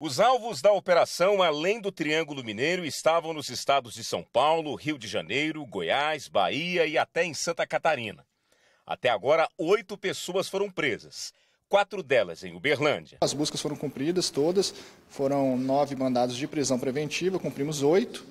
Os alvos da operação além do Triângulo Mineiro estavam nos estados de São Paulo, Rio de Janeiro, Goiás, Bahia e até em Santa Catarina. Até agora, oito pessoas foram presas, quatro delas em Uberlândia. As buscas foram cumpridas todas, foram nove mandados de prisão preventiva, cumprimos oito,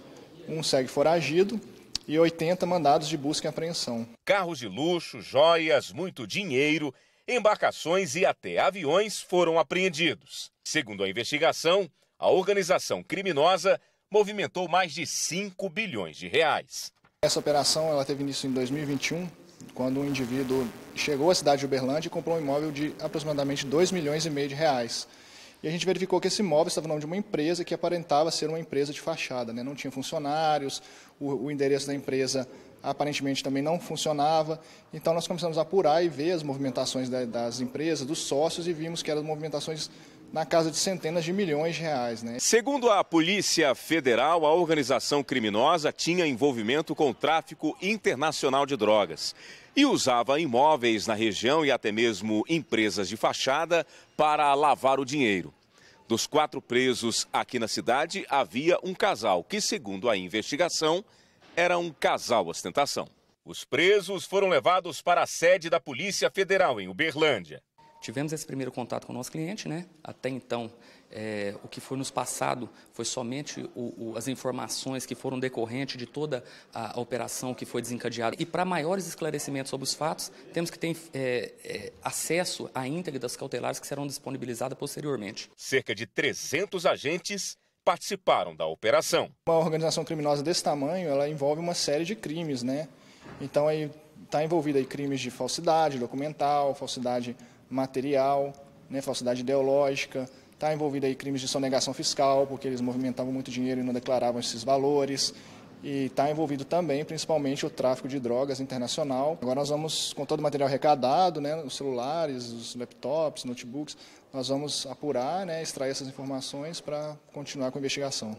um segue foragido e 80 mandados de busca e apreensão. Carros de luxo, joias, muito dinheiro embarcações e até aviões foram apreendidos. Segundo a investigação, a organização criminosa movimentou mais de 5 bilhões de reais. Essa operação ela teve início em 2021, quando um indivíduo chegou à cidade de Uberlândia e comprou um imóvel de aproximadamente 2 milhões e meio de reais. E a gente verificou que esse imóvel estava no nome de uma empresa que aparentava ser uma empresa de fachada, né? não tinha funcionários, o, o endereço da empresa aparentemente também não funcionava. Então nós começamos a apurar e ver as movimentações das empresas, dos sócios e vimos que eram movimentações na casa de centenas de milhões de reais. Né? Segundo a Polícia Federal, a organização criminosa tinha envolvimento com o tráfico internacional de drogas e usava imóveis na região e até mesmo empresas de fachada para lavar o dinheiro. Dos quatro presos aqui na cidade, havia um casal que, segundo a investigação, era um casal ostentação. Os presos foram levados para a sede da Polícia Federal em Uberlândia. Tivemos esse primeiro contato com o nosso cliente, né? Até então, é, o que foi nos passado foi somente o, o, as informações que foram decorrentes de toda a, operação que foi desencadeada. E para maiores esclarecimentos sobre os fatos, temos que ter é, é, acesso à íntegra das cautelares que serão disponibilizadas posteriormente. Cerca de 300 agentes participaram da operação. Uma organização criminosa desse tamanho, ela envolve uma série de crimes, né? Então aí está envolvida aí crimes de falsidade documental, falsidade material, né, falsidade ideológica, está envolvida aí crimes de sonegação fiscal, porque eles movimentavam muito dinheiro e não declaravam esses valores e está envolvido também, principalmente, o tráfico de drogas internacional. Agora nós vamos, com todo o material arrecadado, né, os celulares, os laptops, notebooks, nós vamos apurar, né, extrair essas informações para continuar com a investigação.